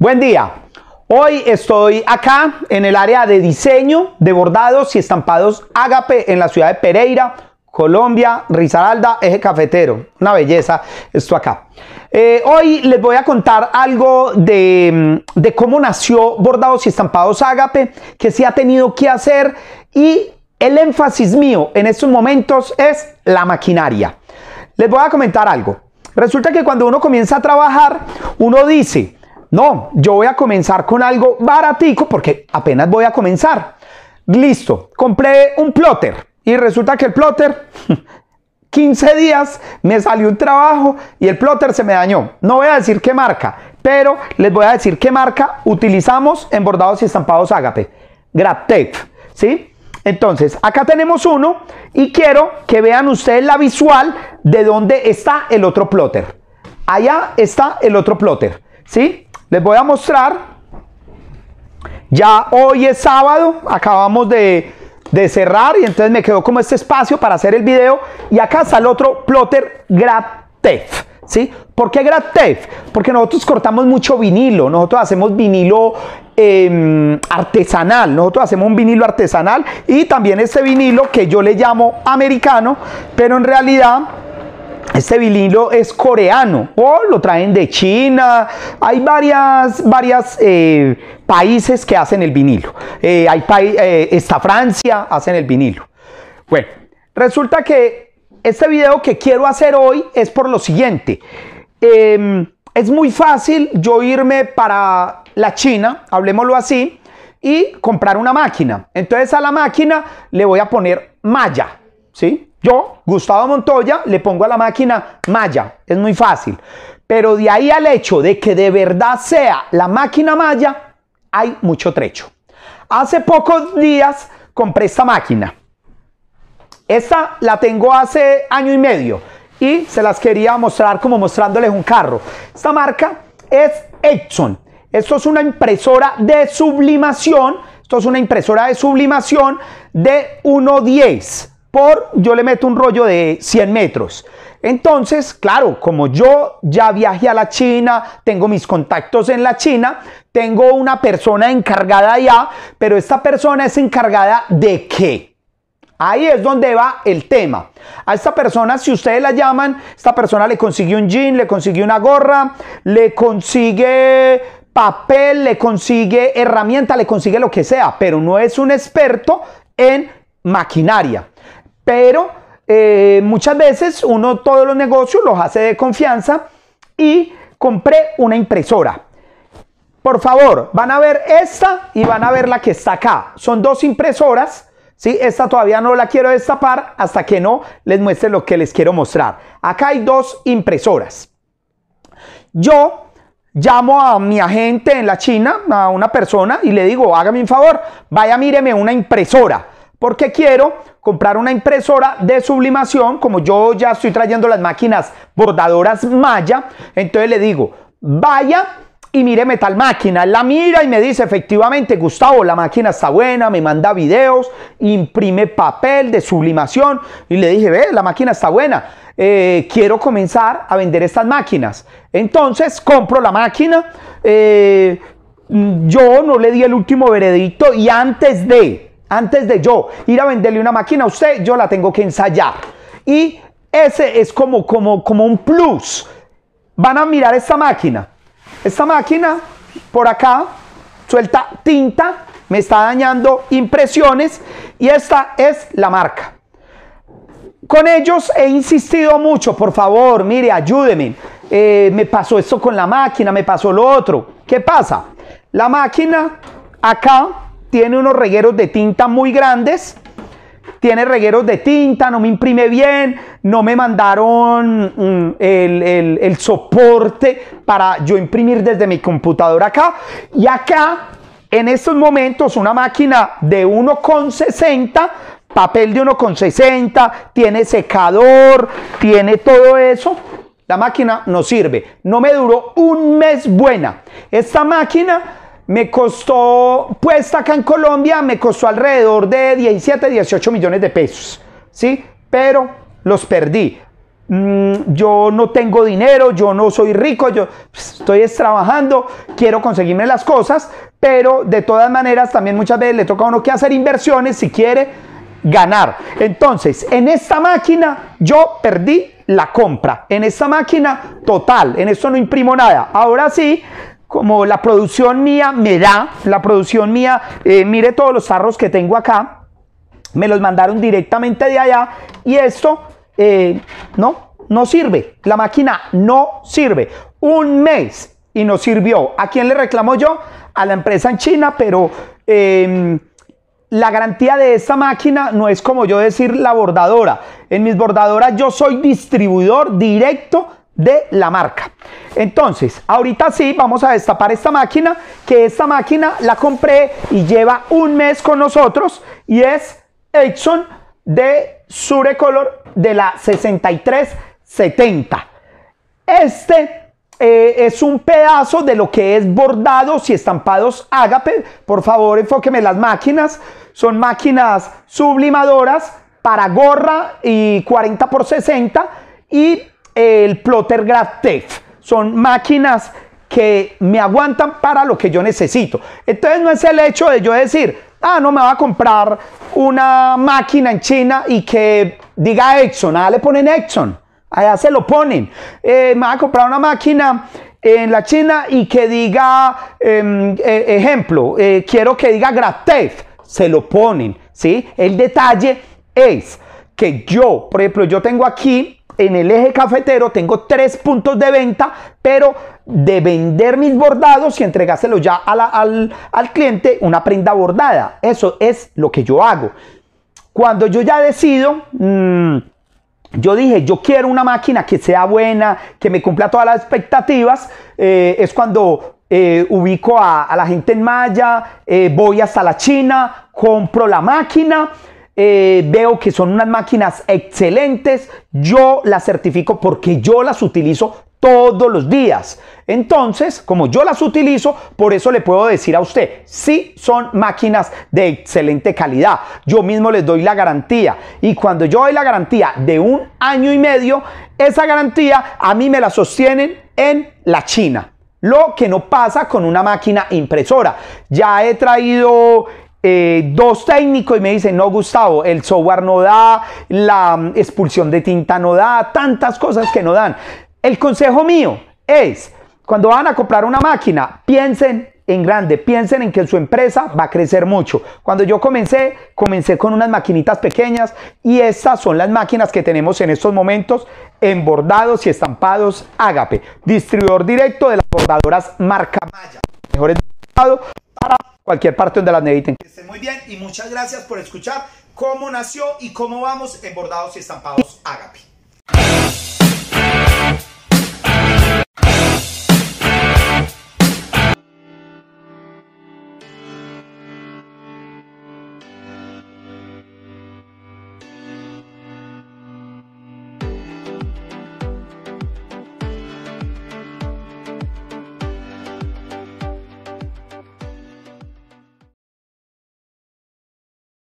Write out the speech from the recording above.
Buen día. Hoy estoy acá en el área de diseño de bordados y estampados Agape en la ciudad de Pereira, Colombia, Risaralda, eje cafetero. Una belleza esto acá. Eh, hoy les voy a contar algo de, mm, cómo nació Bordados y Estampados Agape, que se ha tenido que hacer y el énfasis mío en estos momentos es la maquinaria. Les voy a comentar algo. Resulta que cuando uno comienza a trabajar, uno dice, no, yo voy a comenzar con algo baratico porque apenas voy a comenzar. Listo, compré un plotter y resulta que el plotter 15 días me salió un trabajo y el plotter se me dañó. No voy a decir qué marca, pero les voy a decir qué marca utilizamos en bordados y estampados Agape. Grab Tape, ¿sí? Entonces, acá tenemos uno y quiero que vean ustedes la visual de dónde está el otro plotter. Allá está el otro plotter, ¿sí? Les voy a mostrar. Ya hoy es sábado, acabamos de, cerrar y entonces me quedó como este espacio para hacer el video. Y acá está el otro plotter GradTef. ¿Sí? ¿Por qué Gratef? Porque nosotros cortamos mucho vinilo, nosotros hacemos vinilo em, artesanal, nosotros hacemos un vinilo artesanal y también este vinilo que yo le llamo americano, pero en realidad este vinilo es coreano o lo traen de China. Hay varias, varias eh, países que hacen el vinilo. Eh, hay país, eh, está Francia, hacen el vinilo. Bueno, resulta que este video que quiero hacer hoy es por lo siguiente. Em, es muy fácil yo irme para la China, hablemoslo así, y comprar una máquina. Entonces a la máquina le voy a poner malla, ¿sí? Yo, Gustavo Montoya, le pongo a la máquina Maya. Es muy fácil. Pero de ahí al hecho de que de verdad sea la máquina Maya, hay mucho trecho. Hace pocos días compré esta máquina. Esta la tengo hace año y medio y se las quería mostrar como mostrándoles un carro. Esta marca es Edson. Esto es una impresora de sublimación. Esto es una impresora de sublimación de 1.10 por, yo le meto un rollo de 100 metros. Entonces, claro, como yo ya viajé a la China, tengo mis contactos en la China, tengo una persona encargada ya, pero esta persona es encargada de qué? Ahí es donde va el tema. A esta persona, si ustedes la llaman, esta persona le consigue un jean, le consigue una gorra, le consigue papel, le consigue herramienta, le consigue lo que sea, pero no es un experto en maquinaria. Pero eh, muchas veces uno todos los negocios los hace de confianza y compré una impresora. Por favor, van a ver esta y van a ver la que está acá. Son dos impresoras. ¿sí? Esta todavía no la quiero destapar hasta que no les muestre lo que les quiero mostrar. Acá hay dos impresoras. Yo llamo a mi agente en la China, a una persona, y le digo, hágame un favor, vaya, míreme una impresora porque quiero comprar una impresora de sublimación, como yo ya estoy trayendo las máquinas bordadoras Maya, entonces le digo, vaya y míreme tal máquina. La mira y me dice, efectivamente, Gustavo, la máquina está buena, me manda videos, imprime papel de sublimación. Y le dije, ve, la máquina está buena. Eh, quiero comenzar a vender estas máquinas. Entonces compro la máquina. Eh, yo no le di el último veredicto y antes de antes de yo ir a venderle una máquina a usted, yo la tengo que ensayar. Y ese es como, como, como un plus. Van a mirar esta máquina. Esta máquina por acá suelta tinta, me está dañando impresiones y esta es la marca. Con ellos he insistido mucho, por favor, mire, ayúdeme. Eh, me pasó esto con la máquina, me pasó lo otro. ¿Qué pasa? La máquina acá tiene unos regueros de tinta muy grandes. Tiene regueros de tinta, no me imprime bien, no me mandaron mm, el, soporte para yo imprimir desde mi computadora acá. Y acá, en estos momentos, una máquina de 1,60 papel de 1,60, tiene secador, tiene todo eso. La máquina no sirve. No me duró un mes buena. Esta máquina me costó, puesta acá en Colombia, me costó alrededor de 17, 18 millones de pesos, ¿sí? Pero los perdí. Mm, yo no tengo dinero, yo no soy rico, yo pues, estoy trabajando, quiero conseguirme las cosas, pero de todas maneras también muchas veces le toca a uno que hacer inversiones si quiere ganar. Entonces, en esta máquina yo perdí la compra. En esta máquina total, en esto no imprimo nada. Ahora sí, como la producción mía me da, la producción mía, eh, mire todos los tarros que tengo acá, me los mandaron directamente de allá y esto, eh, no, no sirve, la máquina no sirve. Un mes y no sirvió. ¿A quién le reclamo yo? A la empresa en China, pero... Em, la garantía de esta máquina no es como yo decir la bordadora. En mis bordadoras yo soy distribuidor directo de la marca. Entonces, ahorita sí, vamos a destapar esta máquina, que esta máquina la compré y lleva un mes con nosotros y es Edson de Surecolor de la 6370. Este eh, es un pedazo de lo que es bordados y estampados Agape. Por favor, enfóqueme las máquinas. Son máquinas sublimadoras para gorra y 40 por 60 y el plotter graph Son máquinas que me aguantan para lo que yo necesito. Entonces no es el hecho de yo decir, ah, no me va a comprar una máquina en China y que diga Exxon, ah, le ponen Exxon, allá se lo ponen. Eh, me va a comprar una máquina en la China y que diga, em, e, ejemplo, eh, quiero que diga GrafTef. se lo ponen, ¿sí? El detalle es que yo, por ejemplo, yo tengo aquí en el eje cafetero tengo tres puntos de venta, pero de vender mis bordados y entregárselo ya al, cliente una prenda bordada. Eso es lo que yo hago. Cuando yo ya decido... Mm, yo dije, yo quiero una máquina que sea buena, que me cumpla todas las expectativas. Eh, es cuando eh, ubico a, la gente en Maya, eh, voy hasta la China, compro la máquina, eh, veo que son unas máquinas excelentes, yo las certifico porque yo las utilizo todos los días. Entonces, como yo las utilizo, por eso le puedo decir a usted, si son máquinas de excelente calidad. Yo mismo les doy la garantía. Y cuando yo doy la garantía de un año y medio, esa garantía a mí me la sostienen en la China. Lo que no pasa con una máquina impresora. Ya he traído eh, dos técnicos y me dicen, no Gustavo, el software no da, la mm, expulsión de tinta no da, tantas cosas que no dan. El consejo mío es, cuando van a comprar una máquina, piensen en grande, piensen en que su empresa va a crecer mucho. Cuando yo comencé, comencé con unas maquinitas pequeñas y estas son las máquinas que tenemos en estos momentos en bordados y estampados Ágape, distribuidor directo de las bordadoras marca Maya, mejores para cualquier parte donde las necesiten. Que estén muy bien y muchas gracias por escuchar cómo nació y cómo vamos en bordados y estampados Agapi.